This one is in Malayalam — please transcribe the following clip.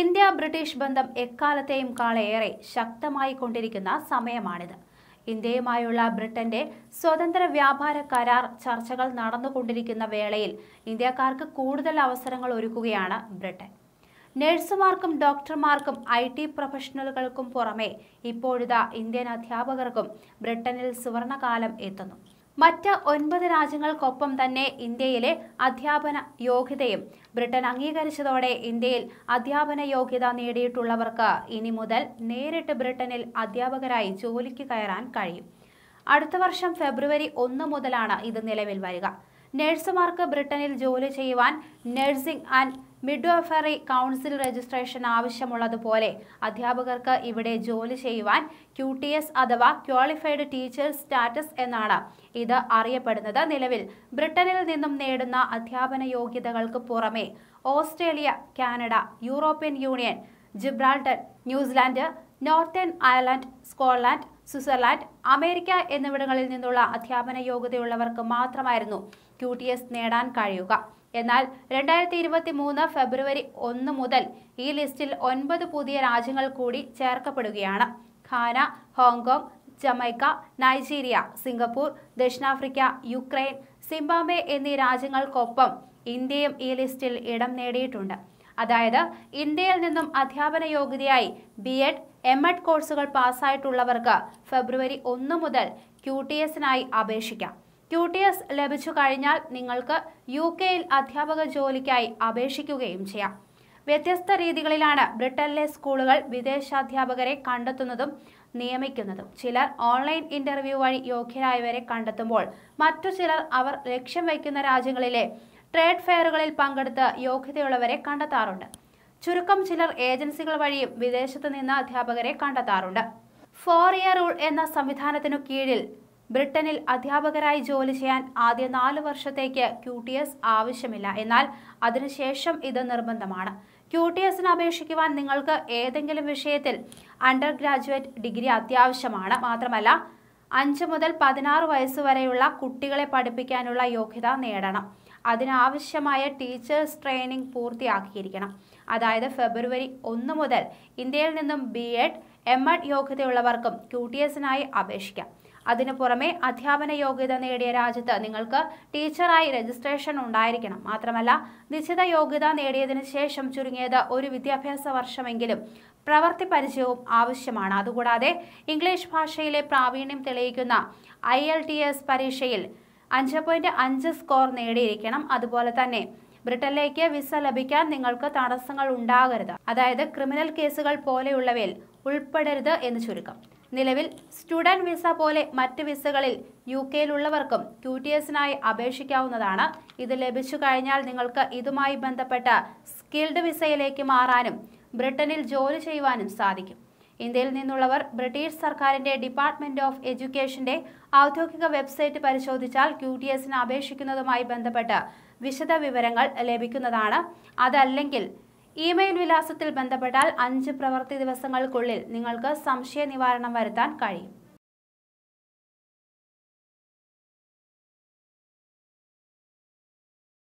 ഇന്ത്യ ബ്രിട്ടീഷ് ബന്ധം എക്കാലത്തെയും കാളേറെ ശക്തമായി കൊണ്ടിരിക്കുന്ന സമയമാണിത് ഇന്ത്യയുമായുള്ള ബ്രിട്ടന്റെ സ്വതന്ത്ര വ്യാപാര കരാർ ചർച്ചകൾ നടന്നുകൊണ്ടിരിക്കുന്ന വേളയിൽ ഇന്ത്യക്കാർക്ക് കൂടുതൽ അവസരങ്ങൾ ഒരുക്കുകയാണ് ബ്രിട്ടൻ നഴ്സുമാർക്കും ഡോക്ടർമാർക്കും ഐ ടി പ്രൊഫഷണലുകൾക്കും പുറമെ ഇപ്പോഴിതാ ഇന്ത്യൻ അധ്യാപകർക്കും ബ്രിട്ടനിൽ സുവർണകാലം എത്തുന്നു മറ്റ് ഒൻപത് രാജ്യങ്ങൾക്കൊപ്പം തന്നെ ഇന്ത്യയിലെ അധ്യാപന യോഗ്യതയും ബ്രിട്ടൻ അംഗീകരിച്ചതോടെ ഇന്ത്യയിൽ അധ്യാപന യോഗ്യത നേടിയിട്ടുള്ളവർക്ക് ഇനി മുതൽ നേരിട്ട് ബ്രിട്ടനിൽ അധ്യാപകരായി ജോലിക്ക് കയറാൻ കഴിയും അടുത്ത വർഷം ഫെബ്രുവരി ഒന്ന് മുതലാണ് ഇത് നിലവിൽ വരിക നഴ്സുമാർക്ക് ബ്രിട്ടനിൽ ജോലി ചെയ്യുവാൻ nursing and midwifery council registration ആവശ്യമുള്ളതുപോലെ അധ്യാപകർക്ക് ഇവിടെ ജോലി ചെയ്യുവാൻ ക്യു ടി എസ് അഥവാ ക്വാളിഫൈഡ് ടീച്ചർ സ്റ്റാറ്റസ് എന്നാണ് ഇത് അറിയപ്പെടുന്നത് നിലവിൽ ബ്രിട്ടനിൽ നിന്നും നേടുന്ന അധ്യാപന യോഗ്യതകൾക്ക് പുറമെ Australia Canada European Union Gibraltar New Zealand Northern Ireland Scotland Switzerland America എന്നിവിടങ്ങളിൽ നിന്നുള്ള അധ്യാപന യോഗ്യതയുള്ളവർക്ക് മാത്രമായിരുന്നു ക്യു നേടാൻ കഴിയുക എന്നാൽ രണ്ടായിരത്തി ഇരുപത്തി മൂന്ന് ഫെബ്രുവരി ഒന്ന് മുതൽ ഈ ലിസ്റ്റിൽ ഒൻപത് പുതിയ രാജ്യങ്ങൾ കൂടി ചേർക്കപ്പെടുകയാണ് Ghana Hong Kong Jamaica Nigeria Singapore ദക്ഷിണാഫ്രിക്ക യുക്രൈൻ സിംബാബെ എന്നീ രാജ്യങ്ങൾക്കൊപ്പം ഇന്ത്യയും ഈ ലിസ്റ്റിൽ ഇടം നേടിയിട്ടുണ്ട് അതായത് ഇന്ത്യയിൽ നിന്നും അധ്യാപന യോഗ്യതയായി ബി എഡ് എം എഡ് കോഴ്സുകൾ പാസ്സായിട്ടുള്ളവർക്ക് ഫെബ്രുവരി ഒന്ന് മുതൽ ക്യു ടി എസിനായി അപേക്ഷിക്കാം യു ടി എസ് ലഭിച്ചു കഴിഞ്ഞാൽ നിങ്ങൾക്ക് യു കെയിൽ അധ്യാപക ജോലിക്കായി അപേക്ഷിക്കുകയും ചെയ്യാം വ്യത്യസ്ത രീതികളിലാണ് ബ്രിട്ടനിലെ സ്കൂളുകൾ വിദേശാധ്യാപകരെ കണ്ടെത്തുന്നതും നിയമിക്കുന്നതും ചിലർ ഓൺലൈൻ ഇന്റർവ്യൂ വഴി യോഗ്യരായവരെ കണ്ടെത്തുമ്പോൾ മറ്റു ചിലർ അവർ ലക്ഷ്യം വയ്ക്കുന്ന രാജ്യങ്ങളിലെ ട്രേഡ് ഫെയറുകളിൽ പങ്കെടുത്ത് യോഗ്യതയുള്ളവരെ കണ്ടെത്താറുണ്ട് ചുരുക്കം ചിലർ ഏജൻസികൾ വഴിയും വിദേശത്തു നിന്ന് അധ്യാപകരെ കണ്ടെത്താറുണ്ട് ഫോർ ഇയർ റൂൾ എന്ന സംവിധാനത്തിനു കീഴിൽ ബ്രിട്ടനിൽ അധ്യാപകരായി ജോലി ചെയ്യാൻ ആദ്യ നാല് വർഷത്തേക്ക് ക്യു ടി എസ് ആവശ്യമില്ല എന്നാൽ അതിനുശേഷം ഇത് നിർബന്ധമാണ് ക്യു ടി എസിന് അപേക്ഷിക്കുവാൻ നിങ്ങൾക്ക് ഏതെങ്കിലും വിഷയത്തിൽ അണ്ടർ ഗ്രാജുവേറ്റ് ഡിഗ്രി അത്യാവശ്യമാണ് മാത്രമല്ല അഞ്ച് മുതൽ പതിനാറ് വയസ്സുവരെയുള്ള കുട്ടികളെ പഠിപ്പിക്കാനുള്ള യോഗ്യത നേടണം അതിനാവശ്യമായ ടീച്ചേഴ്സ് ട്രെയിനിംഗ് പൂർത്തിയാക്കിയിരിക്കണം അതായത് ഫെബ്രുവരി ഒന്ന് മുതൽ ഇന്ത്യയിൽ നിന്നും ബി എഡ് എം എഡ് യോഗ്യതയുള്ളവർക്കും ക്യു ടി എസിനായി അപേക്ഷിക്കാം അതിനു പുറമെ അധ്യാപന യോഗ്യത നേടിയ രാജ്യത്ത് നിങ്ങൾക്ക് ടീച്ചറായി രജിസ്ട്രേഷൻ ഉണ്ടായിരിക്കണം മാത്രമല്ല നിശ്ചിത യോഗ്യത നേടിയതിന് ശേഷം ചുരുങ്ങിയത് ഒരു വിദ്യാഭ്യാസ വർഷമെങ്കിലും പ്രവർത്തി പരിചയവും ആവശ്യമാണ് അതുകൂടാതെ ഇംഗ്ലീഷ് ഭാഷയിലെ പ്രാവീണ്യം തെളിയിക്കുന്ന ഐ എൽ ടി എസ് പരീക്ഷയിൽ അഞ്ച് പോയിന്റ് അഞ്ച് സ്കോർ നേടിയിരിക്കണം അതുപോലെ തന്നെ ബ്രിട്ടനിലേക്ക് വിസ ലഭിക്കാൻ നിങ്ങൾക്ക് തടസ്സങ്ങൾ ഉണ്ടാകരുത് അതായത് ക്രിമിനൽ കേസുകൾ പോലെയുള്ളവയിൽ ഉൾപ്പെടരുത് എന്ന് ചുരുക്കം നിലവിൽ സ്റ്റുഡന്റ് വിസ പോലെ മറ്റ് വിസകളിൽ യു കെയിലുള്ളവർക്കും ക്യു ടി എസിനായി അപേക്ഷിക്കാവുന്നതാണ് ഇത് ലഭിച്ചു കഴിഞ്ഞാൽ നിങ്ങൾക്ക് ഇതുമായി ബന്ധപ്പെട്ട സ്കിൽഡ് വിസയിലേക്ക് മാറാനും ബ്രിട്ടനിൽ ജോലി ചെയ്യുവാനും സാധിക്കും ഇന്ത്യയിൽ നിന്നുള്ളവർ ബ്രിട്ടീഷ് സർക്കാരിന്റെ ഡിപ്പാർട്ട്മെന്റ് ഓഫ് എഡ്യൂക്കേഷന്റെ ഔദ്യോഗിക വെബ്സൈറ്റ് പരിശോധിച്ചാൽ ക്യു ടി എസിന് അപേക്ഷിക്കുന്നതുമായി ബന്ധപ്പെട്ട വിശദ വിവരങ്ങൾ ലഭിക്കുന്നതാണ് അതല്ലെങ്കിൽ ഇമെയിൽ വിലാസത്തിൽ ബന്ധപ്പെട്ടാൽ അഞ്ച് പ്രവൃത്തി ദിവസങ്ങൾക്കുള്ളിൽ നിങ്ങൾക്ക് സംശയ നിവാരണം വരുത്താൻ കഴിയും